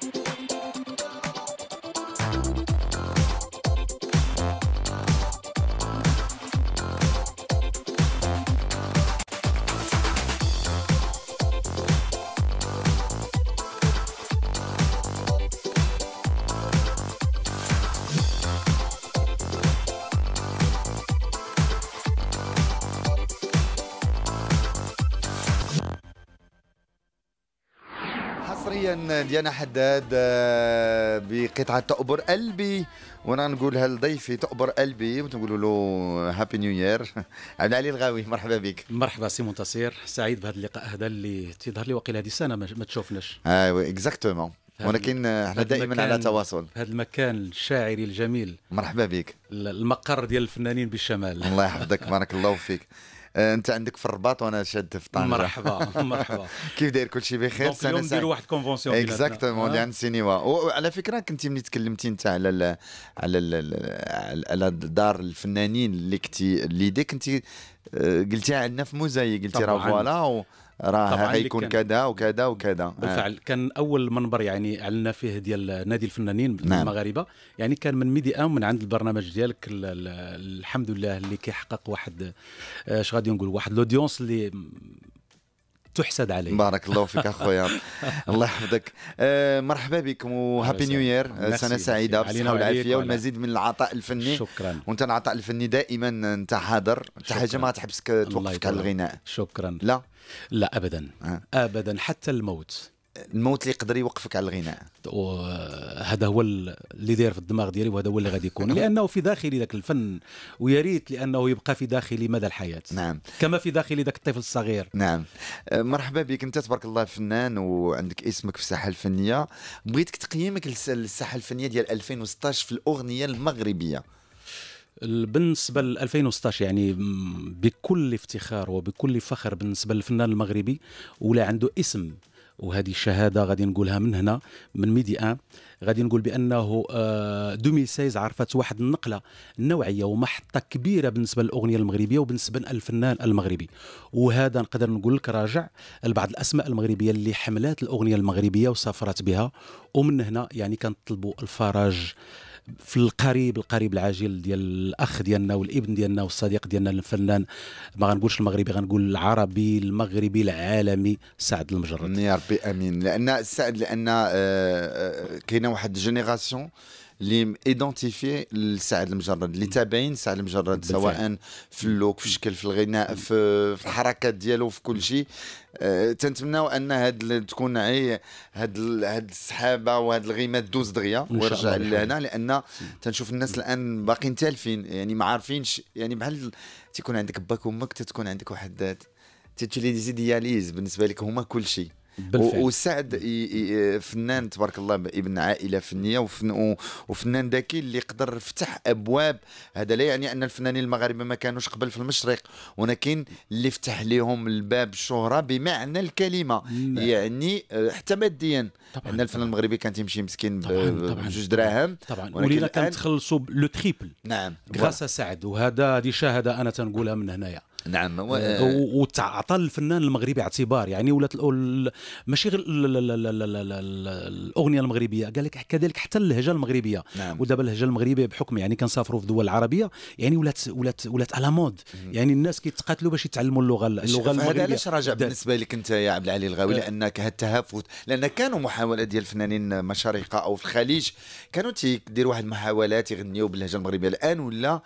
Thank you. ديانا حداد آه، بقطعة تقبر قلبي وانا نقولها لضيفي تقبر قلبي وتقولوا له هابي نيو يير عبد العلي الغاوي مرحبا بك مرحبا سي منتصر سعيد بهذا اللقاء هذا اللي تظهر لي وقيل هذه السنه ما تشوفناش ايوا آه، اكزاكتومون ولكن احنا دائما على تواصل هذا المكان الشاعري الجميل مرحبا بك المقر ديال الفنانين بالشمال الله يحفظك بارك الله فيك آه، انت عندك في الرباط وانا شاد في طنجه مرحبا مرحبا كيف داير كلشي بخير سنه اليوم نديروا واحد كونفونسيون اكزاكتومون لان سينيوا وعلى فكره كنت ملي تكلمتي انت على ال على ال على دار الفنانين اللي كنتي اللي دي كنتي آه، قلتيها عندنا في موزاي قلتي راه فوالا راه غيكون كذا وكذا وكذا بالفعل آه. كان اول منبر يعني اعلنا فيه ديال نادي الفنانين نعم. المغاربه يعني كان من ميدي ام من عند البرنامج ديالك الحمد لله اللي كيحقق واحد آه، اش غادي نقول واحد لودونس اللي تحسد عليه بارك الله فيك اخويا الله يحفظك آه مرحبا بكم وهابي نيو يير سنه سعيده بالصحه والعافيه والمزيد من العطاء الفني شكرا وانت العطاء الفني دائما انت حاضر انت حاجه ما تحبسك توقفك على الغناء شكرا لا لا ابدا آه. ابدا حتى الموت الموت اللي يقدر يوقفك على الغناء وهذا هو اللي داير في الدماغ ديالي وهذا هو اللي غادي يكون لانه في داخلي ذاك الفن ويا ريت لانه يبقى في داخلي مدى الحياه نعم كما في داخلي ذاك الطفل الصغير نعم آه، مرحبا بك انت تبارك الله فنان وعندك اسمك في الساحه الفنيه بغيتك تقييمك للساحه الفنيه ديال 2016 في الاغنيه المغربيه بالنسبه ل 2016 يعني بكل افتخار وبكل فخر بالنسبه للفنان المغربي ولا عنده اسم وهذه الشهاده غادي نقولها من هنا من ميدي ان غادي نقول بانه 2016 آه، عرفت واحد النقله نوعيه ومحطه كبيره بالنسبه للاغنيه المغربيه وبالنسبه للفنان المغربي وهذا نقدر نقول لك راجع لبعض الاسماء المغربيه اللي حملات الاغنيه المغربيه وسافرت بها ومن هنا يعني كنطلبوا الفرج في القريب القريب العاجل ديال الاخ ديالنا والابن ديالنا والصديق ديالنا الفنان ما غنقولش المغربي غنقول العربي المغربي العالمي سعد المجرد يا ربي امين لان سعد لان آه، آه، كاينه واحد جينيراسيون اللي ايدونتيفي لسعد المجرد اللي تابعين سعد المجرد سواء في اللوك في الشكل في الغناء في الحركات ديالو في كل شيء أه تنتمناو ان هاد تكون عي هاد هاد السحابه وهاد الغيمه دوز دغيا ويرجع لهنا لان تنشوف الناس الان باقيين تالفين يعني ما عارفينش يعني بحال تيكون عندك باك وامك تتكون عندك واحد تتولي ديزيدياليز بالنسبه لك هما كل شيء بالفعل. وسعد فنان تبارك الله ابن عائله فنيه وفن وفنان ذكي اللي قدر فتح ابواب هذا لا يعني ان الفنانين المغاربه ما كانوش قبل في المشرق ولكن اللي فتح لهم الباب الشهره بمعنى الكلمه لا. يعني آه، حتى ماديا ان الفنان المغربي كان تيمشي مسكين بجوج دراهم طبعا ولينا كنتخلصوا لو تريبل نعم غاسا سعد وهذا هذه شاهده انا تنقولها من هنايا نعم آه، و... وتعطى الفنان المغربي اعتبار يعني ولات ماشي غير الاغنيه المغربيه قال لك كذلك حتى اللهجه المغربيه نعم. ودابا اللهجه المغربيه بحكم يعني كنسافروا في الدول العربيه يعني ولات ولات ولات على مود يعني الناس كيتقاتلوا باش يتعلموا اللغه اللغه المغربيه هذا علاش راجع بالنسبه لك انت يا عبد العلي الغاوي آه. لانك التهافت لان كانوا محاولات ديال الفنانين مشارقه او في الخليج كانوا تيديروا واحد المحاولات يغنيوا باللهجه المغربيه الان ولا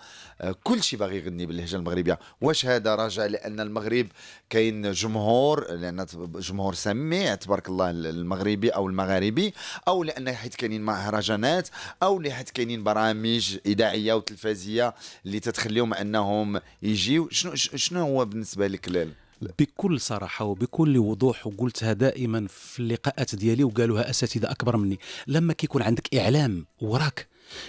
كل شيء باغي يغني باللهجه المغربيه واش هذا راجع لان المغرب كاين جمهور لان جمهور سميع تبارك الله المغربي او المغاربي او لان حيت كاينين مهرجانات او حيت كاينين برامج اذاعيه وتلفازيه اللي تتخليهم انهم يجيو شنو شنو هو بالنسبه لك لال بكل صراحة وبكل وضوح وقلتها دائما في اللقاءات ديالي وقالوها أساتذة أكبر مني لما كيكون عندك إعلام وراك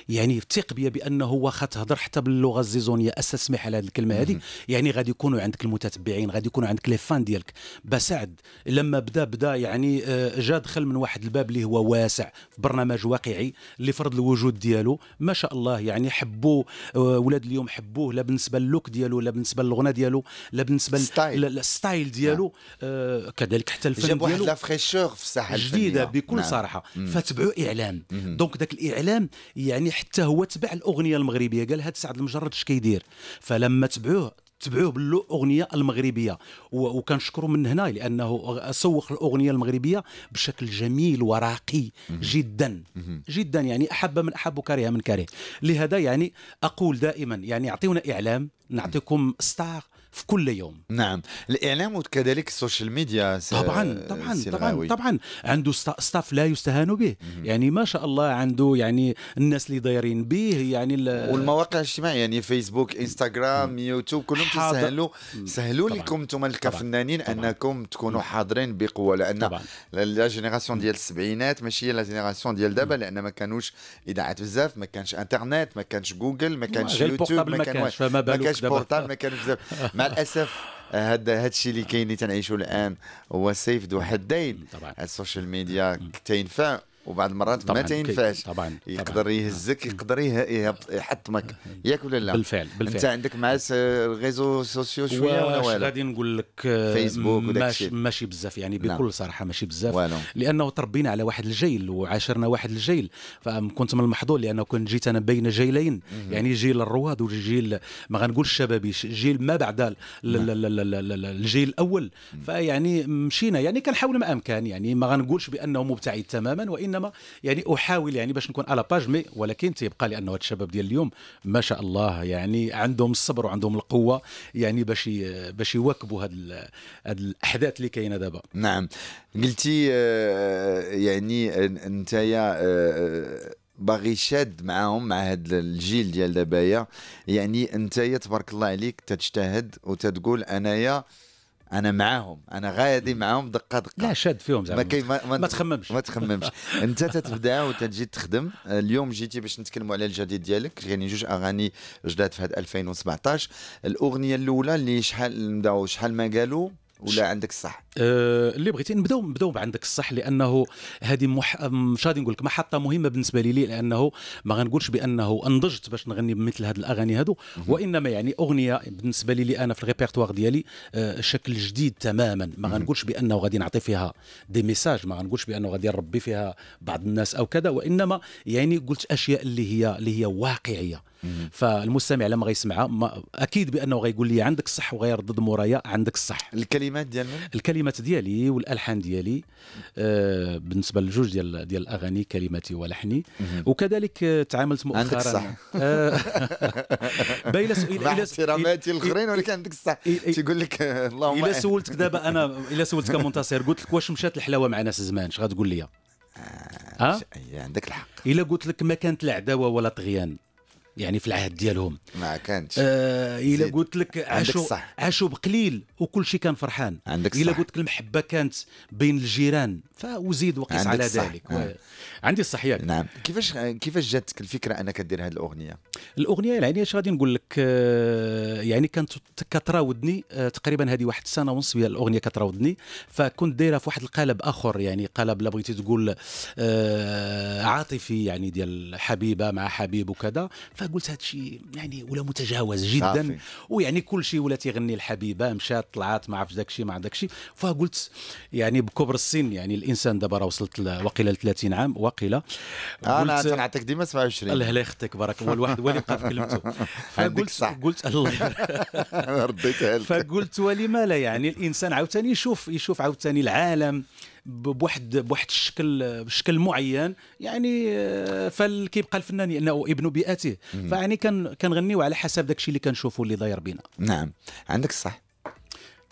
يعني ثق بيا بانه واخا تهضر حتى باللغه الزيزونيه استسمح على هذه الكلمه هذه يعني غادي يكونوا عندك المتتبعين غادي يكونوا عندك لي فان ديالك بسعد لما بدا بدا يعني آه، جا دخل من واحد الباب اللي هو واسع برنامج واقعي اللي فرض الوجود ديالو ما شاء الله يعني حبوه آه، ولاد اليوم حبوه لا بالنسبه للوك ديالو لا بالنسبه للغنى ديالو لا بالنسبه للستايل ديالو نعم. آه، كذلك حتى الفن جاب واحد لا فريشور في الساحه جديده بكل نعم. صراحه فتبعوا اعلام دونك ذاك الاعلام يعني يعني حتى هو تبع الاغنيه المغربيه قال هذا سعد المجرد اش كيدير فلما تبعوه تبعوه بالاغنيه المغربيه وكنشكرو من هنا لانه سوق الاغنيه المغربيه بشكل جميل وراقي جدا جدا يعني احب من احب وكره من كره لهذا يعني اقول دائما يعني اعطيونا اعلام نعطيكم ستار في كل يوم نعم الاعلام وكذلك السوشيال ميديا س... طبعا طبعا طبعا طبعا عنده ستاف لا يستهان به مم. يعني ما شاء الله عنده يعني الناس اللي دايرين به يعني ال... والمواقع الاجتماعيه يعني فيسبوك انستغرام يوتيوب كلهم حاضر. سهلوا سهلوا لكم انتم كفنانين انكم تكونوا حاضرين بقوه لان طبعاً. لا جينيراسيون ديال السبعينات ماشي هي لا جينيراسيون ديال دابا لان ما كانوش اذاعات بزاف ما كانش انترنت ما كانش جوجل ما كانش يوتيوب ما كانش ما كانش بورتال ما كانش بزاف مع الاسف هذا هذا الشيء اللي كاين اللي تنعيشوا الان هو سيف ذو حدين السوشيال ميديا كتينفع وبعد مرات ما تنفعش طبعا يقدر يهزك نعم. يقدر يحطمك نعم. ياك ولا لا بالفعل بالفعل انت عندك مع الريزو سوسيو شويه ولا ولا غادي نقول لك فيسبوك آه، ماشي, ماشي بزاف يعني نعم. بكل لا. صراحه ماشي بزاف والو. لانه تربينا على واحد الجيل وعاشرنا واحد الجيل فكنت من المحظوظ لانه كنت جيت انا بين جيلين يعني جيل الرواد وجيل ما غنقولش الشبابي جيل ما بعد الجيل الاول فيعني مشينا يعني كنحاول ما امكن يعني ما غنقولش بانه مبتعد تماما وان وانما يعني احاول يعني باش نكون على باج مي ولكن تيبقى لانه هاد الشباب ديال اليوم ما شاء الله يعني عندهم الصبر وعندهم القوه يعني باش باش يواكبوا هاد هاد الاحداث اللي كاينه دابا نعم قلتي آه، يعني يا آه، آه، باغي شاد معاهم مع هاد الجيل ديال دابايا يعني انت تبارك الله عليك تجتهد وتتقول انايا انا معاهم انا غادي معاهم دقه دقه لا شاد فيهم زعما ما, ما, ما, ما تخممش ما تخممش انت تتبدا وتجي تخدم اليوم جيتي باش نتكلموا على الجديد ديالك يعني جوج اغاني جداد في هذا 2017 الاغنيه الاولى اللي شحال نبداو شحال ما قالوا ولا عندك الصح آه، اللي بغيتي نبداو نبداو بعندك الصح لانه هذه مح... مش غادي نقول لك محطه مهمه بالنسبه لي, لي لانه ما غنقولش بانه انضجت باش نغني بمثل هذه الاغاني هادو وانما يعني اغنيه بالنسبه لي, لي انا في الريبرتوار ديالي آه، شكل جديد تماما ما غنقولش بانه غادي نعطي فيها دي ميساج ما غنقولش بانه غادي نربي فيها بعض الناس او كذا وانما يعني قلت اشياء اللي هي اللي هي واقعيه فالمستمع لما غيسمعها اكيد بانه غيقول لي عندك الصح وغيردد مورايا عندك الصح الكلمات ديال الكلمات الكلمات ديالي والالحان ديالي آه بالنسبه لجوج ديال ديال الاغاني كلماتي ولحني وكذلك تعاملت مؤخرا عندك الصح آه، بين احتراماتي الاخرين ولكن عندك الصح تيقول لك آه، اللهم الا إيه. سولتك دابا انا الا سولتك منتصر قلت لك واش مشات الحلاوه مع ناس زمان اش غتقول لي؟ اه إيه، إيه، عندك الحق الا قلت لك ما كانت لا عداوه ولا طغيان يعني في العهد ديالهم ما كانتش آه الا قلت لك عاشوا عاشوا بقليل وكل شيء كان فرحان عندك الا قلت لك المحبه كانت بين الجيران فازيد وقيس على ذلك آه. و... عندي الصح ياك نعم كيفاش كيفاش جاتك الفكره انك دير هذه الاغنيه الاغنيه يعني اش غادي نقول لك آه، يعني كانت كتراودني آه، تقريبا هذه واحد السنه ونص الاغنيه كتراودني فكنت دايرها في واحد القالب اخر يعني قالب لا بغيتي تقول آه، عاطفي يعني ديال حبيبه مع حبيب وكذا فقلت هذا الشيء يعني ولا متجاوز جدا صافي. ويعني كل شيء ولا تيغني الحبيبه مشات طلعات ما عرفش داك الشيء ما عندك شيء فقلت يعني بكبر السن يعني الانسان دابا راه وصلت وقيله ل 30 عام وقيله انا تنعطيك ديما 27 الله لا يخطيك بارك الله الواحد هو اللي بقى في كلمته فقلت قلت الله رديتها فقلت ولما لا يعني الانسان عاوتاني يشوف يشوف عاوتاني العالم بواحد بواحد الشكل بشكل معين يعني آه، فكيبقى الفنان انه ابن بيئته فيعني كنغنيو على حسب داك الشيء اللي كنشوفوا اللي داير بينا نعم عندك الصح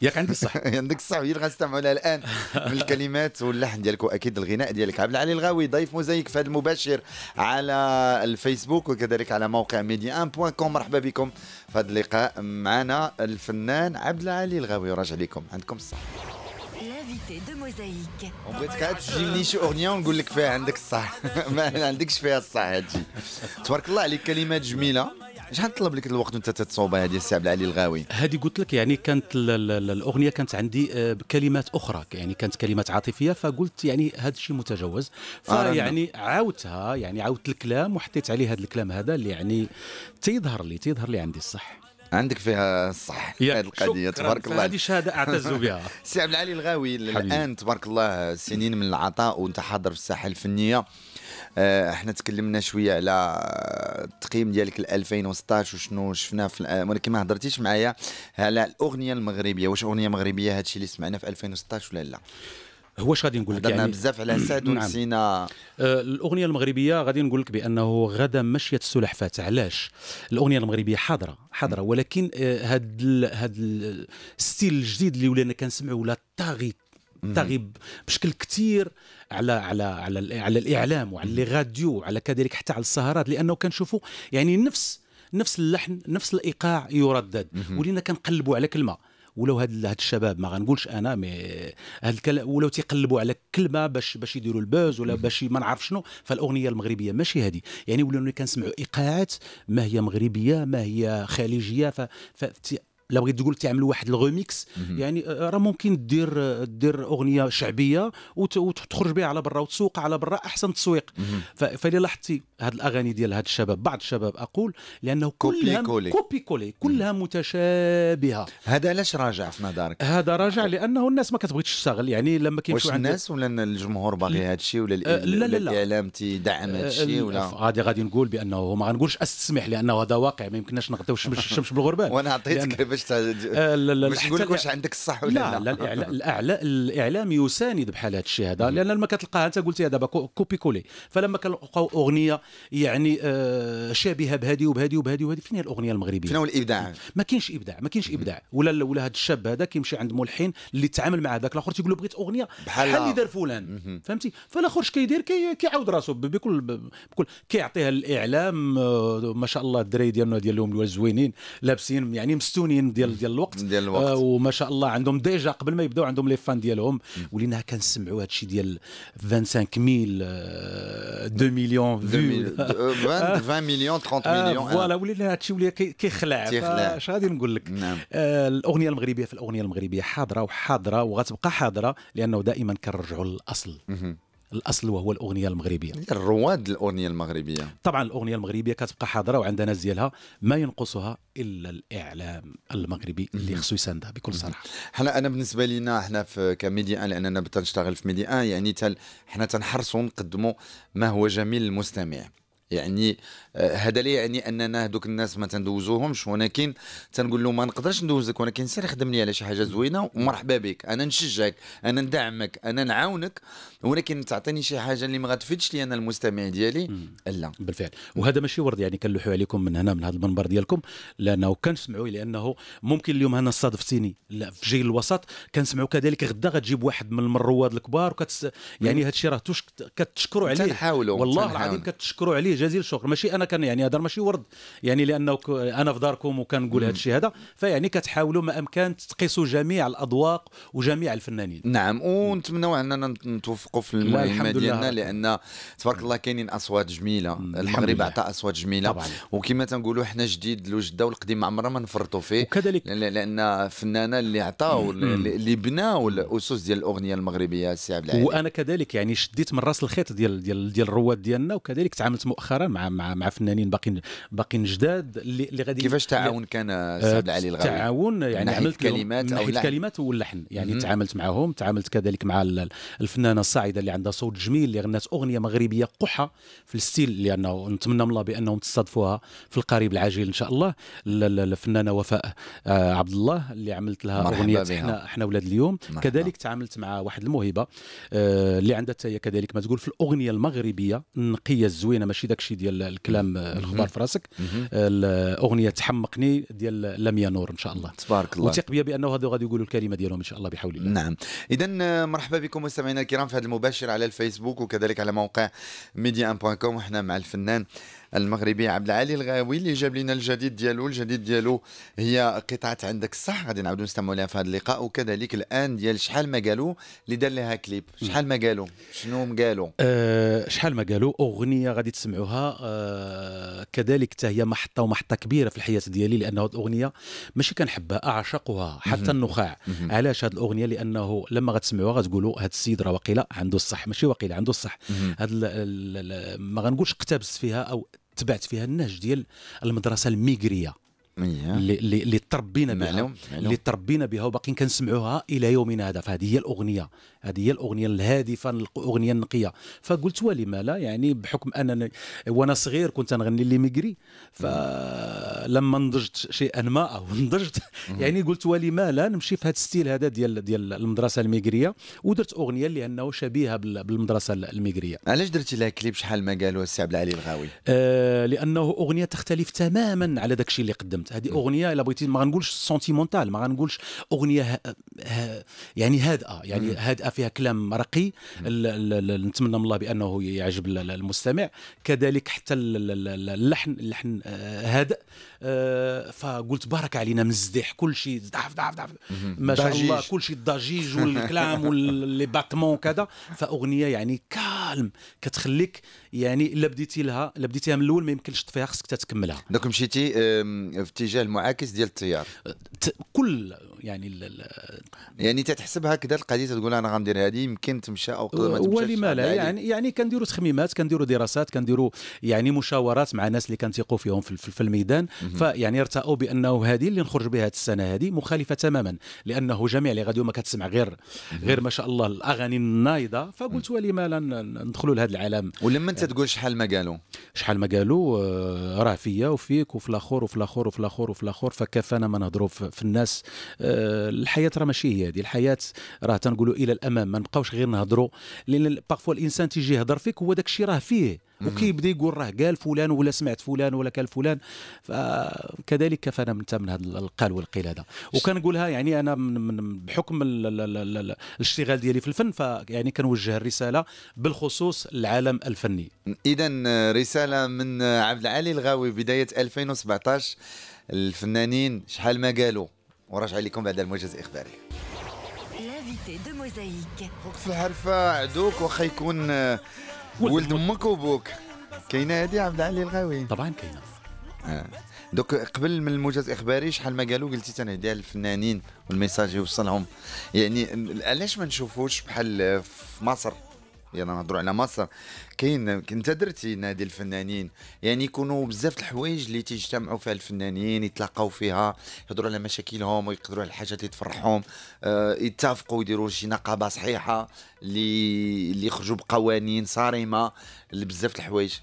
ياك عندك الصح عندك الصح هي اللي غنستمعوا لها الان من الكلمات واللحن ديالك واكيد الغناء ديالك عبد العلي الغاوي ضيف موزايك في هذا المباشر على الفيسبوك وكذلك على موقع ميديا ان بوان كوم مرحبا بكم في هذا اللقاء معنا الفنان عبد العلي الغاوي راجع لكم عندكم الصح l'invité de Mosaïque. On بغيتك تجيبني شي اغنيه ونقول لك فيها عندك الصح ما عندكش فيها الصح هادشي تبارك الله عليك كلمات جميله شحال طلب لك الوقت وانت تتصوب هذه السي عبد العلي الغاوي هذه قلت لك يعني كانت الاغنيه كانت عندي آه، بكلمات اخرى يعني كانت كلمات عاطفيه فقلت يعني هذا الشيء متجاوز آه، فيعني نعم. عاودتها يعني عاودت الكلام وحطيت عليه هذا الكلام هذا اللي يعني تيظهر لي تيظهر لي عندي الصح عندك فيها الصح هذه القضيه تبارك الله هذه شهاده اعتز بها سي عبد العالي الغاوي الان تبارك الله سنين من العطاء وانت حاضر في الساحه الفنيه آه، احنا تكلمنا شويه على آه، التقييم ديالك ل 2016 وشنو شفنا آه، ولكن ما هضرتيش معايا على الاغنيه المغربيه واش اغنيه مغربيه هادشي اللي سمعنا في 2016 ولا لا هو اش غادي نقول لك يعني بزاف على سعد نعم. ونسينا الاغنيه المغربيه غادي نقول لك بانه غدا مشيت السلحفاه علاش الاغنيه المغربيه حاضره حاضره ولكن هاد ال هاد الستيل الجديد اللي ولينا كنسمعوا ولا طاغي طاغي بشكل كثير على على على على الاعلام وعلى لي راديو وعلى كذلك حتى على السهرات لانه كنشوفوا يعني نفس نفس اللحن نفس الايقاع يردد ولينا كنقلبوا على كلمه ولو هاد هاد الشباب ما غنقولش انا مي هاد الكلام ولو تيقلبوا على كلمه باش باش يديروا الباز ولا باش ما نعرف شنو فالاغنيه المغربيه ماشي هذه يعني ولينا كنسمعوا ايقاعات ما هي مغربيه ما هي خليجيه ف, ف... لا بغيت تقول تعمل واحد الغوميكس يعني آه، راه ممكن دير آه، دير اغنيه شعبيه وتخرج بها على برا وتسوقها على برا احسن تسويق فاللي لاحظتي هاد الاغاني ديال هاد الشباب بعض الشباب اقول لانه كلها كوبي كولي, كوبي كولي كلها متشابهه هذا علاش راجع في نظرك هذا راجع لانه الناس ما كتبغيش تشتغل يعني لما كيمشيو عند الناس ولا الجمهور باغي هاد الشيء ولا آه، الاعلام تيدعم هاد الشيء ولا غادي غادي نقول بانه ما غنقولش استسمح لانه هذا واقع ما يمكنناش نغطيو الشمس بالغربال وانا عطيتك باش مش نقول آه، لك واش عندك الصح ولا لا لا, لا الاعلام يساند بحال هذا الشيء هذا لان لما كتلقاها انت قلتيها دابا كوبي كولي فلما كنلقاو اغنيه يعني آه، شابهه بهذه وبهذه وبهذه وهذه فين هي الاغنيه المغربيه فين هو الابداع ما كاينش ابداع ما كاينش ابداع ولا ولا هذا الشاب هذا كيمشي عند ملحن اللي تعامل مع ذاك الاخر تيقول له بغيت اغنيه بحال اللي دار فلان فهمتي فالاخر اش كيدير كيعاود راسو بكل بكل كيعطيها الاعلام آه، ما شاء الله الدراري ديالنا ديال اليوم زوينين لابسين يعني مستونين ديال ديال الوقت, ديال الوقت. آه وما شاء الله عندهم ديجا قبل ما يبداو عندهم لي فان ديالهم ولينا كنسمعوا هادشي ديال 25 ميل 2 مليون 20 مليون 30 مليون فوالا ولينا هادشي ولي كيخلع اش غادي نقول لك نعم. آه الاغنيه المغربيه في الاغنيه المغربيه حاضره وحاضره وغتبقى حاضره لانه دائما كنرجعوا للاصل الاصل وهو الاغنيه المغربيه الرواد الاغنيه المغربيه طبعا الاغنيه المغربيه كتبقى حاضره وعندها ناس ديالها ما ينقصها الا الاعلام المغربي اللي خصو يساندها بكل صراحه حنا انا بالنسبه لنا حنا في كميديا لاننا انا تنشتغل في ميديا يعني حنا تنحرصوا نقدموا ما هو جميل للمستمع يعني آه، هذا لا يعني اننا هذوك الناس ما تندوزوهمش ولكن تنقول له ما نقدرش ندوزك ولكن سير خدم لي على شي حاجه زوينه ومرحبا بك انا نشجعك انا ندعمك انا نعاونك ولكن تعطيني شي حاجه اللي ما غتفيدش لي انا المستمع ديالي لا بالفعل وهذا ماشي ورد يعني كنلوحوا عليكم من هنا من هذا المنبر ديالكم لانه كنسمعوا لانه ممكن اليوم انا صادفتيني في جيل الوسط كنسمعوا كذلك غدا غتجيب واحد من الرواد الكبار وكتس يعني هذا الشيء راه كتشكروا عليه والله العظيم كتشكروا عليه جزيل الشكر ماشي انا كان يعني هذا ماشي ورد يعني لانه انا في داركم وكنقول هذا الشيء هذا فيعني كتحاولوا ما امكن تقيسوا جميع الاذواق وجميع الفنانين نعم ونتمنوا اننا نتوفقوا في المهمه ديالنا لان تبارك الله كاينين اصوات جميله المغرب عطى اصوات جميله وكما تنقولوا حنا جديد الوجده والقديم ما عمرنا ما نفرطوا فيه وكذلك لان فنانه اللي عطاو اللي بناوا الاسس ديال الاغنيه المغربيه السي عبد وانا كذلك يعني شديت من راس الخيط ديال ديال ديال الرواد ديالنا وكذلك تعاملت مؤخرا مؤخرا مع مع مع فنانين باقيين باقيين جداد اللي, اللي غادي كيفاش التعاون كان آه، سعد العلي الغالي؟ التعاون يعني عملت كلمات او ناحية كلمات واللحن يعني تعاملت معهم تعاملت كذلك مع الفنانه الصاعده اللي عندها صوت جميل اللي غنات اغنيه مغربيه قحه في الستيل لانه نتمنى من الله بانهم تستضفوها في القريب العاجل ان شاء الله الفنانه وفاء آه، عبد الله اللي عملت لها اغنيه احنا احنا ولاد اليوم مرحبا. كذلك تعاملت مع واحد الموهبه آه، اللي عندها هي كذلك ما تقول في الاغنيه المغربيه النقيه الزوينه ماشي داك داكشي ديال الكلام آه، الخبار في راسك آه، الاغنيه تحمقني ديال لم نور ان شاء الله تبارك الله وثق بيا بانه هذو غادي يقولوا الكلمه ديالهم ان شاء الله بحول الله نعم اذا آه، مرحبا بكم مستمعينا الكرام في هذا المباشر على الفيسبوك وكذلك على موقع ميديا ان بوان كوم وحنا مع الفنان المغربي عبد العالي الغاوي اللي جاب لنا الجديد ديالو الجديد ديالو هي قطعه عندك الصح غادي نعاودو نستمعوا لها في هذا اللقاء وكذلك الان ديال شحال ما قالوا اللي دار لها كليب شحال ما قالوا شنو قالوا أه شحال ما قالوا اغنيه غادي تسمعوها أه كذلك حتى هي محطه ومحطه كبيره في الحياه ديالي لانه الاغنيه ماشي كنحبها اعشقها حتى النخاع علاش هذه الاغنيه لانه لما غتسمعوها غتقولوا هذا السيد راه وقيله عنده الصح ماشي وقيله عنده الصح هذا ما غنقولش اقتبس فيها او تبعت فيها النهج ديال المدرسه الميغريه اللي اللي تربينا بها اللي تربينا بها وباقيين كنسمعوها الى يومنا هذا فهذه هي الاغنيه هذه هي الاغنيه الهادفه الاغنيه النقيه فقلت ولما لا يعني بحكم انني وانا صغير كنت نغني لي ميغري فلما نضجت شيئا ما او نضجت يعني قلت ولما لا نمشي في هذا الستيل هذا ديال ديال المدرسه الميغريه ودرت اغنيه اللي انه شبيهه بالمدرسه الميغريه علاش درتي لها كليب شحال ما قالوا السي عبد العلي الغاوي آه لانه اغنيه تختلف تماما على داك الشيء اللي قدمت هذه اغنيه الا بغيتي ما غنقولش سونتيمونتال ما غنقولش اغنيه ها ها يعني هادئه يعني هادئه فيها كلام رقي نتمنى من الله بانه يعجب المستمع كذلك حتى اللحن اللحن آه، هادئ آه، فقلت بارك علينا من الزديح كل شيء ضعف ضعف ضعف ما شاء الله كل شيء الضجيج والكلام واللي باتمون وكذا فاغنيه يعني كالم كتخليك يعني الا بديتي لها الا بديتيها من الاول ما يمكنش تطفيها خصك تتكملها دونك مشيتي في اتجاه المعاكس ديال التيار أه، كل يعني يعني تتحسب هكذا القضيه تقول انا غندير هذه يمكن تمشى او ما تمشاش ولما لا يعني يعني كنديروا تخميمات كنديروا دراسات كنديروا يعني مشاورات مع ناس اللي كنثيقوا فيهم في الميدان فيعني ارتأوا بانه هذه اللي نخرج بها السنه هذه مخالفه تماما لانه جميع اللي غادي ما كتسمع غير غير ما شاء الله الاغاني النايضه فقلت ولما لا ندخلوا لهذا العالم ولما انت تقول شحال ما قالوا شحال ما قالوا آه، راه فيا وفيك وفي الاخر وفي الاخر وفي الاخر وفي الاخر فكفانا ما نهضروا في الناس آه، الحياه راه ماشي هي هذه الحياه راه تنقولوا الى الامام ما نبقاوش غير نهضروا لان باغفوا الانسان تيجي يهضر فيك هو داك الشيء راه فيه وكيبدا يقول راه قال فلان ولا سمعت فلان ولا قال فلان فكذلك كفانا من من هذا القال والقيل هذا وكنقولها يعني انا من بحكم الاشتغال ديالي في الفن فيعني كنوجه الرساله بالخصوص العالم الفني اذا رساله من عبد العالي الغاوي بدايه 2017 الفنانين شحال ما قالوا وراجع لكم بعد الموجز الاخباري دو موزايك خوك في الحرفه عدوك واخا يكون ولد امك وبوك كاينه هذه عبد العلي الغاوي طبعا كاينه آه. دوك قبل من الموجز الاخباري شحال ما قالوا قلتي تنهدي ديال الفنانين والميساج يوصلهم يعني علاش ما نشوفوش بحال في مصر يلا نهضروا على مصر كاين انت درتي نادي الفنانين يعني يكونوا بزاف الحوايج اللي تيجتمعوا فيها الفنانين يتلاقاو فيها يهضروا على مشاكلهم ويقدروا على الحاجات اللي تفرحهم آه يتفقوا يديروا شي نقابه صحيحه اللي اللي يخرجوا بقوانين صارمه لبزاف الحوايج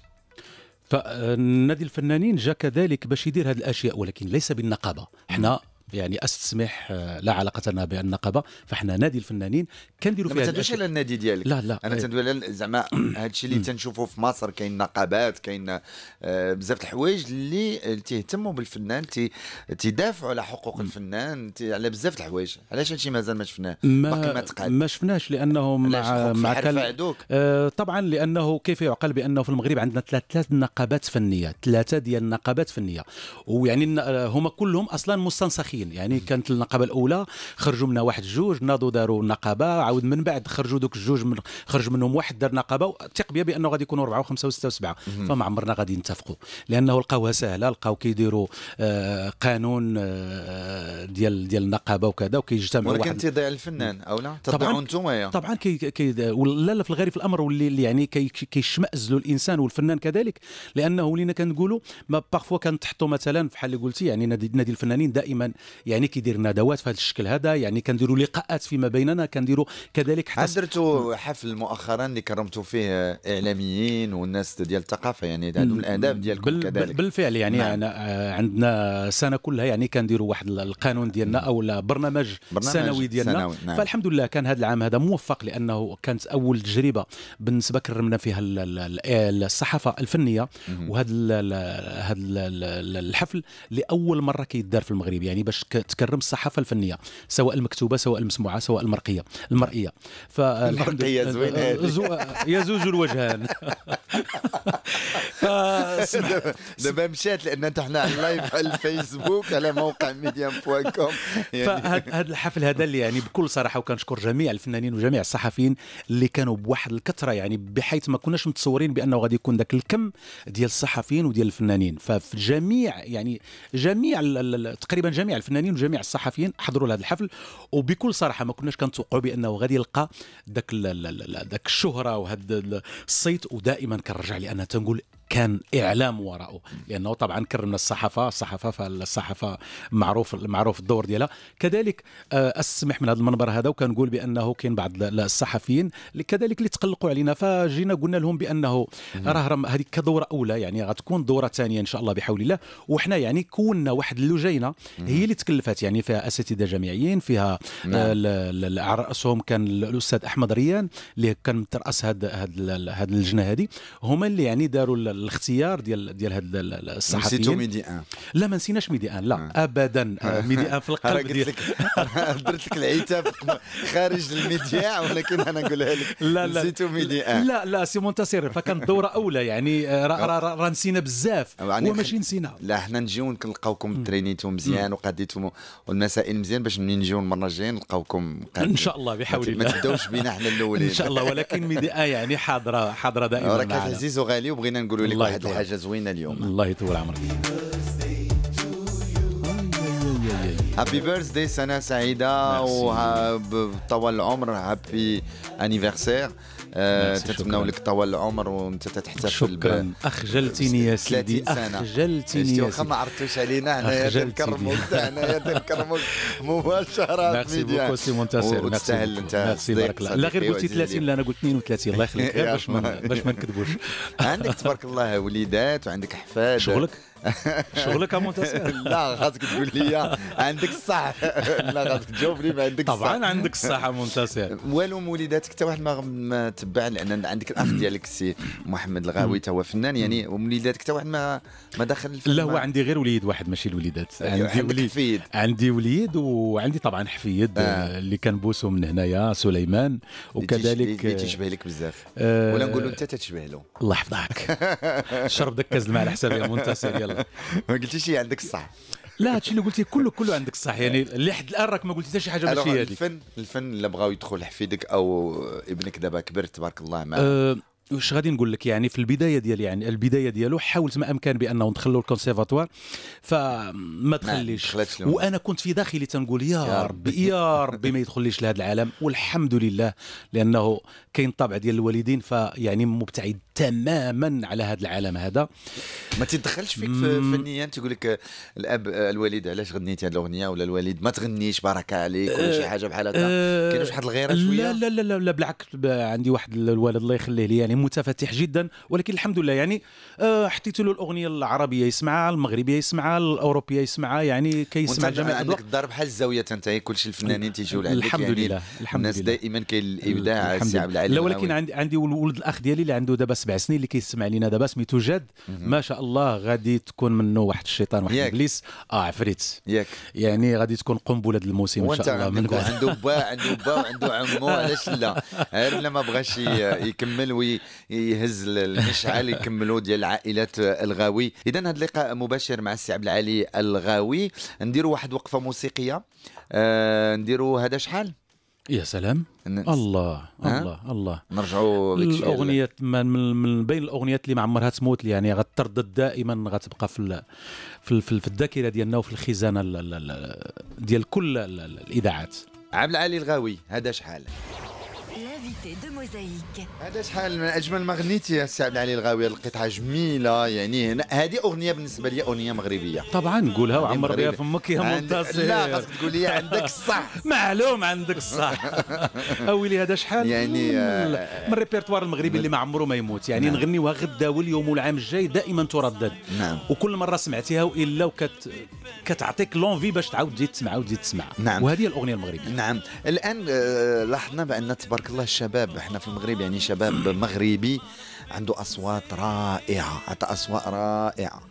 فنادي الفنانين جاء كذلك باش يدير هذه الاشياء ولكن ليس بالنقابه حنا يعني استسمح آه، لا علاقه لنا بالنقابه فاحنا نادي الفنانين كنديروا فيها ما تندويش على النادي ديالك لا لا انا تندوي على زعما هذا الشيء اللي تنشوفوا في مصر كاين نقابات كاين آه، بزاف الحوايج اللي تيهتموا بالفنان تي تدافعوا على حقوق الفنان على بزاف الحوايج علاش هادشي مازال ما شفناه ما ما, ما شفناش لانهم مع مع كل... آه طبعا لانه كيف يعقل بانه في المغرب عندنا ثلاثه نقابات فنيه ثلاثه ديال النقابات فنيه ويعني آه، هما كلهم اصلا مستنسخين مختلفين يعني كانت النقابه الاولى خرجوا منها واحد جوج ناضوا داروا النقابه عاود من بعد خرجوا دوك الجوج من خرج منهم واحد دار نقابه ثق بيا بانه غادي يكونوا اربعه وخمسه وسته وسبعه فما عمرنا غادي نتفقوا لانه لقاوها سهله لقاو كيديروا آه، قانون آه، ديال ديال النقابه وكذا وكيجتمعوا ولكن تضيع الفنان او لا تضيعوا انتم طبعا كي كي ولا لا في الغريب الامر واللي يعني كيشمئزلوا كي الانسان والفنان كذلك لانه ولينا كنقولوا ما بارفوا كنتحطوا مثلا بحال اللي قلتي يعني نادي, نادي الفنانين دائما يعني كيدير ندوات في هذا الشكل هذا يعني كنديروا لقاءات فيما بيننا كنديروا كذلك حتى درتوا حفل مؤخرا اللي كرمتوا فيه اعلاميين والناس ديال الثقافه يعني هذو الاداب ديالكم بال كذلك بالفعل يعني نعم. آه، عندنا سنه كلها يعني كنديروا واحد القانون ديالنا او برنامج, برنامج سنوي ديالنا سنوي. نعم. فالحمد لله كان هذا العام هذا موفق لانه كانت اول تجربه بالنسبه كرمنا فيها الصحافه الفنيه وهذا هذا الحفل لاول مره كيدار في المغرب يعني باش باش تكرم الصحافه الفنيه سواء المكتوبه سواء المسموعه سواء المرقيه المرئيه فالحمد المرقيه زوينه يزوج الوجهان دابا مشات لان انت حنا على اللايف على الفيسبوك على موقع ميديام بوان كوم يعني فهاد الحفل هذا اللي يعني بكل صراحه وكنشكر جميع الفنانين وجميع الصحفيين اللي كانوا بواحد الكثره يعني بحيث ما كناش متصورين بانه غادي يكون ذاك الكم ديال الصحفيين وديال الفنانين ففي جميع يعني جميع تقريبا جميع الفنانين وجميع الصحفيين حضروا لهذا الحفل وبكل صراحه ما كناش كنتوقعوا بانه غادي يلقى ذاك ذاك الشهره وهذا الصيت ودائما كنرجع لانها تنقول كان اعلام وراءه لانه طبعا كرمنا الصحافه الصحافه فالصحافه معروف معروف الدور ديالها كذلك آه، اسمح من هذا المنبر هذا وكنقول بانه كاين بعض الصحفيين كذلك اللي تقلقوا علينا فجينا قلنا لهم بانه راه هذه كدوره اولى يعني غتكون دوره ثانيه ان شاء الله بحول الله وحنا يعني كونا واحد اللجينه هي اللي تكلفت يعني فيها اساتذه جامعيين فيها آه، نعم. على راسهم كان الاستاذ احمد ريان اللي كان تراس هذه هاد اللجنه هذه هما اللي يعني داروا الاختيار ديال ديال هاد الصحفيين نسيتو ميدي ان لا ما نسيناش ميدي ان لا آه. ابدا آه، ميدي ان في القلب لك درت لك العتاب خارج الميديا ولكن انا نقولها لك لا لا نسيتو ميدي ان لا لا سي منتصر فكان دورة اولى يعني راه نسينا بزاف يعني وماشي نسينا لا حنا نجيو نلقاوكم ترينيتو مزيان وقاديتو المسائل مزيان باش منين نجيو المره الجايه نلقاوكم ان شاء الله بحول الله ما تبداوش بينا حنا الاولين ان شاء الله ولكن ميدي ان يعني حاضره حاضره دائما راك عزيز وغالي وبغينا نقولوا لك واحد الحاجه زوينه اليوم الله يطول عمرك هابي بيرثدي سنه سعيده وطول العمر هابي انيفرسير آه، تتمنوا لك طوال العمر وانت تحتفل شكرا اخجلتيني يا سيدي اخجلتيني يا سيدي ما عرفتوش علينا هنايا تنكرموك يا تنكرموك مباشره ميرسي بوكو سي منتصر وتستاهل انت ميرسي لا غير قلتي 30 لا انا قلت 32 الله يخليك باش باش ما نكذبوش عندك تبارك الله وليدات وعندك احفاد شغلك شغلك منتصر لا خاصك تقول لي عندك الصح لا غادك تجاوبني ما عندك الصح طبعا عندك الصح منتصر والو وليداتك حتى واحد ما تبع لان عندك الاخ ديالك سي محمد الغاوي حتى هو فنان يعني وليداتك حتى واحد ما ما دخل الفن لا هو عندي غير وليد واحد ماشي الوليدات أيوة، عندي وليد عندي وليد وعندي طبعا حفيد آه. اللي كنبوسو من هنايا سليمان وكذلك اللي تيشبه لك بزاف آه ولا نقولوا انت تتشبه له الله يحفظك شرب داك كاز الماء على حسابي يا منتصر لا ما قلتيش هي عندك الصح لا هادشي اللي قلتيه كله كله عندك الصح يعني آه. لحد الان راك ما قلتي حتى شي حاجه ماشي هادي الفن الفن اللي بغاو يدخل حفيدك او ابنك دابا كبر تبارك الله معاه واش غادي نقول لك يعني في البدايه ديال يعني البدايه ديالو حاولت ما امكن بانه ندخلو الكونسيرفاتوار فما دخليش وانا كنت في داخلي تنقول يا, يا ربي يا ربي ما يدخليش لهذا العالم والحمد لله لانه كاين الطبع ديال الوالدين فيعني مبتعد تماما على هذا العالم هذا ما تدخلش فيك فنيا تقول لك الاب الوالد علاش غنيتي هذه الاغنيه ولا الوالد ما تغنيش بركه عليك ولا شي آه، حاجه بحال هكا كاين واحد الغيره آه، شويه لا لا لا, لا بالعكس عندي واحد الوالد الله يخليه لي يعني متفتح جدا ولكن الحمد لله يعني آه، حطيت له الاغنيه العربيه يسمعها المغربيه يسمعها الاوروبيه يسمعها يعني كيسمع جميع عندك الدار بحال الزاويه تنتهي كلشي الفنانين تيجيو لعندك الحمد يعني لله الحمد لله الناس دائما كاين الابداع سي عبد العالي لا ولكن عندي عندي الولد الاخ ديالي اللي عنده دابا سبع سنين اللي كيسمع لينا دابا سميتو جاد ما شاء الله غادي تكون منه واحد الشيطان واحد ابليس اه عفريت ياك يعني غادي تكون قنبله الموسم ان شاء الله من بعد عنده با عنده با وعنده عمو علاش لا عرفنا ما بغاش يكمل ويهز المشعل يكملوا ديال عائلات الغاوي اذا هذا اللقاء مباشر مع السي عبد العالي الغاوي نديروا واحد وقفه موسيقيه آه نديروا هذا شحال يا سلام الله الله الله الله نرجعوا الاغنيه من, من بين الاغنيات اللي ما عمرها تموت يعني غتردد دائما غتبقى في في, في الذاكره ديالنا وفي الخزانه ديال كل الاذاعات عبد العالي الغاوي هذا شحال l'invité de Mosaïque. هذا شحال من اجمل ما غنيتي سي عبد العلي الغاوي القطعه جميله يعني هذه اغنيه بالنسبه لي اغنيه مغربيه طبعا قولها وعمر بها فمك يا منتصر لا خاصك تقول لي عندك الصح معلوم عندك الصح اويلي هذا شحال يعني من الريبرتوار آه، المغربي اللي ما عمره ما يموت يعني نعم. نغنيوها غدا واليوم والعام الجاي دائما تردد نعم. وكل مره سمعتيها والا وكت كتعطيك لونفي باش تعاود تزيد تسمع وتزيد تسمع. نعم وهذه الاغنيه المغربيه نعم الان آه، لاحظنا بان تبارك الله الشباب شباب احنا في المغرب يعني شباب مغربي عنده اصوات رائعه حتى اصوات رائعه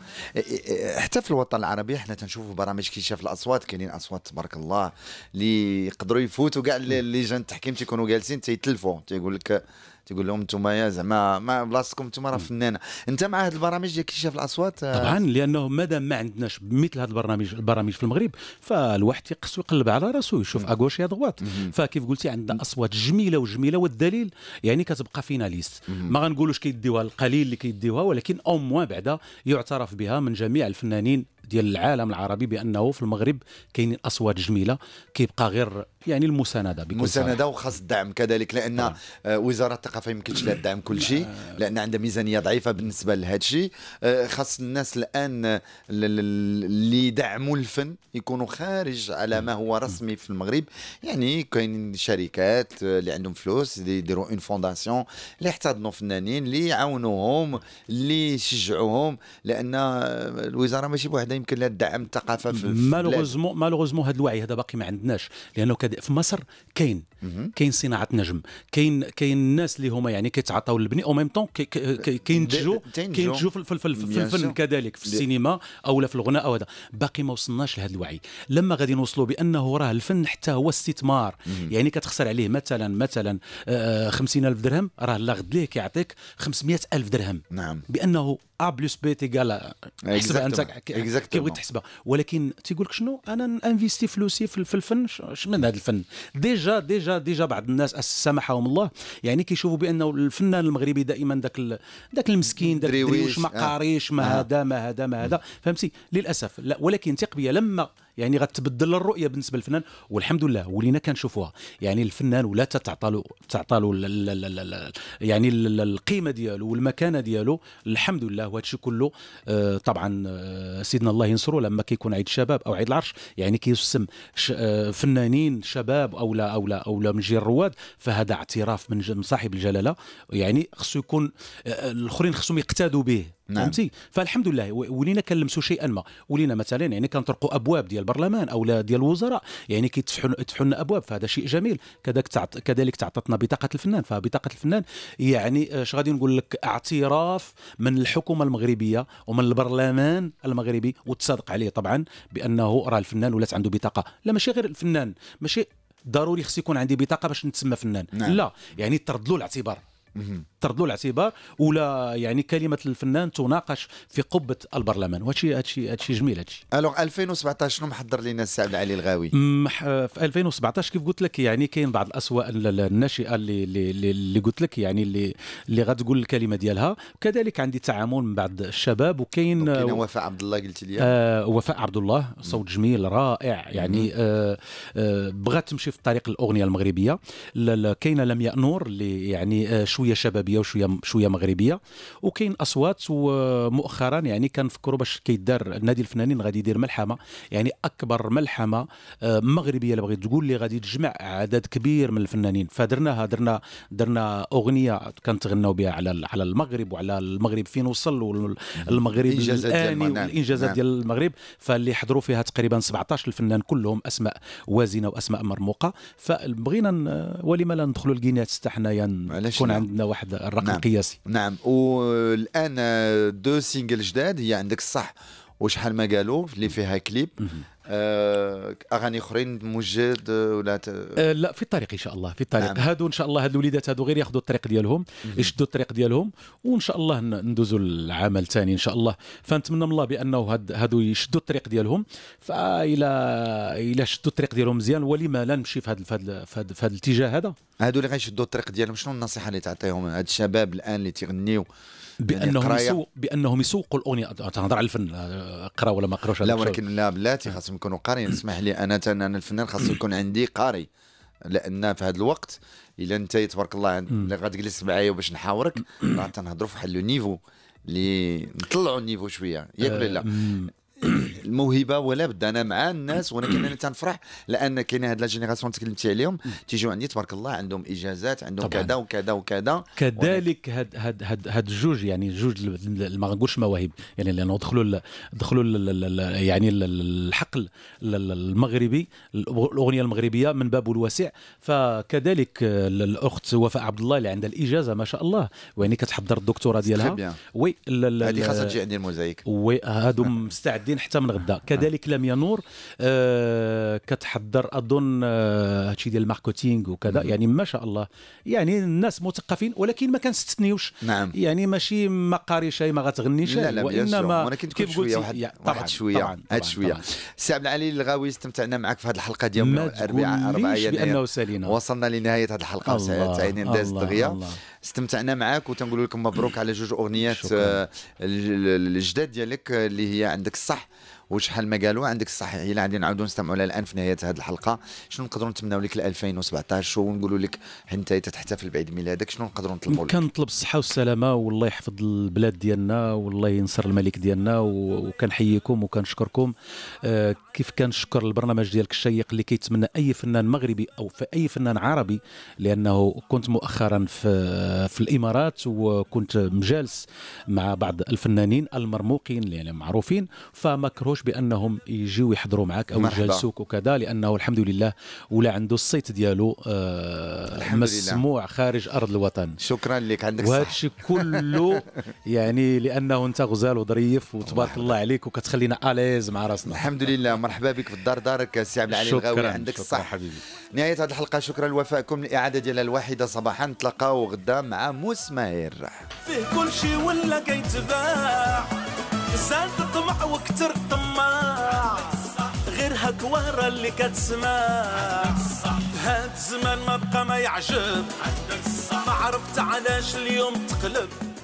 حتى في الوطن العربي احنا تنشوفوا برامج كيشاف الاصوات كاينين اصوات تبارك الله اللي يقدروا يفوتوا كاع لي جان التحكيم تيكونوا جالسين تيتلفوا تيقول لك تيقول لهم انتم يا زعما ما بلاصتكم انتم راه فنانه انت مع هذه البرامج ديال اكتشاف الاصوات طبعا لانه مادام ما عندناش مثل هذا البرنامج البرامج في المغرب فالواحد تيقص ويقلب على راسو يشوف اغوش يا دغوات فكيف قلتي عندنا اصوات جميله وجميله والدليل يعني كتبقى فيناليست ما غنقولوش كيديوها القليل اللي كيديوها ولكن او موان بعدا يعترف بها من جميع الفنانين ديال العالم العربي بانه في المغرب كاين اصوات جميله كيبقى غير يعني المسانده بكل المسانده وخاص الدعم كذلك لان نعم. آه. وزاره الثقافه ما يمكنش لها الدعم كل شيء آه. لان عندها ميزانيه ضعيفه بالنسبه لهذا الشيء آه، خاص الناس الان اللي يدعموا الفن يكونوا خارج على نعم. ما هو نعم. رسمي في المغرب يعني كاين شركات آه، اللي عندهم فلوس يديروا اون فونداسيون اللي يحتضنوا فنانين اللي يعاونوهم اللي يشجعوهم لان الوزاره ماشي بوحدها يمكن لها دعم الثقافه في مالوغوزمون مالوغوزمون هذا الوعي هذا باقي ما عندناش لانه في مصر كاين Mhm. كاين صناعه نجم كاين كاين الناس اللي هما يعني كيتعطاو للبني او ميم طون كينتجوا كينتجوا في الفن كذلك في السينما او في الغناء او هذا باقي ما وصلناش لهذا الوعي لما غادي نوصلوا بانه راه الفن حتى هو استثمار يعني كتخسر عليه مثلا مثلا 50000 آه، آه، درهم راه لا غد ليه كيعطيك 500000 درهم نعم بانه ا بلس بي تيكال حسبها انت كيبغي تحسبها ولكن تيقول لك شنو انا انفيستي فلوسي في الفن من هذا الفن ديجا ديجا حاجه ديجا بعض الناس سامحهم الله يعني كيشوفوا بانه الفنان المغربي دائما ذاك ذاك المسكين ذاك الدريوش ما آه. قاريش ما آه. هذا ما هذا ما هذا فهمتي للاسف لا ولكن ثق بيا لما يعني غتبدل الرؤيه بالنسبه للفنان والحمد لله ولينا كنشوفوها يعني الفنان ولا تعطى تعطالو تعطى له يعني القيمه ديالو والمكانه ديالو الحمد لله وهذا الشيء كله آه، طبعا آه، سيدنا الله ينصره لما كيكون عيد الشباب او عيد العرش يعني كيسم آه، فنانين شباب او لا او لا او لا من جيل الرواد فهذا اعتراف من صاحب الجلاله يعني خصو يكون الاخرين خصهم يقتادوا به نعم. فهمتي فالحمد لله ولينا كنلمسوا شيئا ما ولينا مثلا يعني كنطرقوا ابواب ديال البرلمان او ديال الوزراء يعني كيتفتحوا يتفحوا لنا ابواب فهذا شيء جميل كذلك تعط كذلك تعطتنا بطاقه الفنان فبطاقه الفنان يعني اش آه، غادي نقول لك اعتراف من الحكومه المغربيه ومن البرلمان المغربي وتصدق عليه طبعا بانه راه الفنان ولات عنده بطاقه لا ماشي غير الفنان ماشي ضروري خص يكون عندي بطاقه باش نتسمى فنان نعم. لا يعني ترد له الاعتبار طردوا الاعتبار ولا يعني كلمه الفنان تناقش في قبه البرلمان وهادشي هادشي هادشي جميل هادشي الوغ 2017 شنو محضر لنا السي عبد العلي الغاوي في 2017 كيف قلت لك يعني كاين بعض الاسواق الناشئه اللي اللي, اللي قلت لك يعني اللي اللي غتقول الكلمه ديالها كذلك عندي تعامل من بعض الشباب وكاين وكاين وفاء عبد الله قلت لي آه وفاء عبد الله صوت جميل رائع يعني آه آه بغات تمشي في طريق الاغنيه المغربيه كاينه لمياء نور اللي يعني آه شويه شبابيه وشويه شويه مغربيه وكاين اصوات ومؤخرا يعني كنفكروا باش كيدار النادي الفنانين غادي يدير ملحمه يعني اكبر ملحمه آه، مغربيه اللي بغيت تقول اللي غادي تجمع عدد كبير من الفنانين فدرناها درنا درنا اغنيه كنتغناو بها على على المغرب وعلى المغرب فين وصل والمغرب الان والانجازات نعم. ديال المغرب فاللي حضروا فيها تقريبا 17 الفنان كلهم اسماء وازنه واسماء مرموقه فبغينا ولما لا ندخلوا الجينات حتى حنايا تكون عندنا واحد الرقم نعم. قياسي نعم والان آه، دو سينجل جداد هي عندك الصح وشحال ما قالوا اللي فيها كليب آه، اغاني اخرين موجد ولا ت... آه لا في الطريق ان شاء الله في الطريق نعم. هادو ان شاء الله هاد الوليدات هادو غير ياخذوا الطريق ديالهم يشدوا الطريق ديالهم وان شاء الله ندوزوا العمل ثاني ان شاء الله فنتمنى من الله بانه هاد هادو يشدوا الطريق ديالهم فالى الى شدوا الطريق ديالهم مزيان ولما لا نمشي في هذا في هذا في هذا الاتجاه هذا هادو اللي غيشدوا الطريق ديالهم شنو النصيحه اللي تعطيهم هاد الشباب الان اللي تيغنيو يعني بانهم يسوق بانهم يسوقوا الاغنيه تنهضر على الفن قرا ولا ما قراوش لا ولكن لا بلاتي خاصهم يكونوا قاريين اسمح لي انا انا الفنان خاصو يكون عندي قاري لان في هذا الوقت الا انت تبارك الله غادي تجلس معايا باش نحاورك راه تنهضروا في واحد لو نيفو اللي نطلعوا النيفو شويه ياك آه، ولا لا الموهبه ولا بد انا مع الناس ولكن انا تنفرح لان كاين هاد لا جينيراسيون تكلمتي عليهم تيجيو عندي تبارك الله عندهم اجازات عندهم كذا وكذا وكذا كذلك هاد هاد هاد هاد الجوج يعني جوج ما نقولش مواهب يعني لانه دخلوا دخلوا يعني الحقل المغربي الاغنيه المغربيه من بابه الواسع فكذلك الاخت وفاء عبد الله اللي عندها الاجازه ما شاء الله ويعني كتحضر الدكتوراه ديالها وي هذه خاصها تجي عندي الموزايك وي هادو مستعدين حتى من الغداء آه. كذلك لم ينور آه، كتحضر اظن آه، هادشي ديال الماركتينغ وكذا يعني ما شاء الله يعني الناس مثقفين ولكن ما كنستثنيوش نعم يعني ماشي ما قاري ما غتغني لا لا وانما ولكن قلت شويه واحد, يعني واحد طبعا شويه طبعا هاد شويه سي عبد العلي الغاوي استمتعنا معك في هذه الحلقه ديال الاربعاء 4 يناير بانه سالينا وصلنا لنهايه هذه الحلقه عينين دازت دغيا استمتعنا معك وتنقول لكم مبروك على جوج اغنيات آه، الجداد ديالك آه، اللي هي عندك الصح وشحال ما قالوا عندك الصح هي اللي غادي نعاودوا نستمعوا لها الان في نهايه هذه الحلقه شنو نقدروا نتمناو لك 2017 ونقولوا لك انت تحتفل بعيد ميلادك شنو نقدروا نطلبوا لك كنطلب الصحه والسلامه والله يحفظ البلاد ديالنا والله ينصر الملك ديالنا وكنحييكم وكنشكركم آه كيف كنشكر البرنامج ديالك الشيق اللي كيتمنى اي فنان مغربي او في اي فنان عربي لانه كنت مؤخرا في في الامارات وكنت مجالس مع بعض الفنانين المرموقين يعني معروفين فمكروش بانهم يجيو يحضروا معك او يجلسوك وكذا لانه الحمد لله ولا عنده الصيت ديالو آه، مسموع لله. خارج ارض الوطن شكرا لك عندك وهذا الشيء كله يعني لانه انت غزال وظريف وتبارك الله, عليك وكتخلينا اليز مع راسنا الحمد لله مرحبا بك في الدار دارك السي عبد العلي الغاوي عندك الصح حبيبي نهايه هذه الحلقه شكرا لوفائكم لاعاده ديال الواحده صباحا نتلاقاو غدا مع موس ماهر فيه كل شي ولا كيتباع زاد الطمع وكتر الطماع غير هاك وهرة اللي كتسمع هاد الزمان ما بقى ما يعجب ما عرفت علاش اليوم تقلب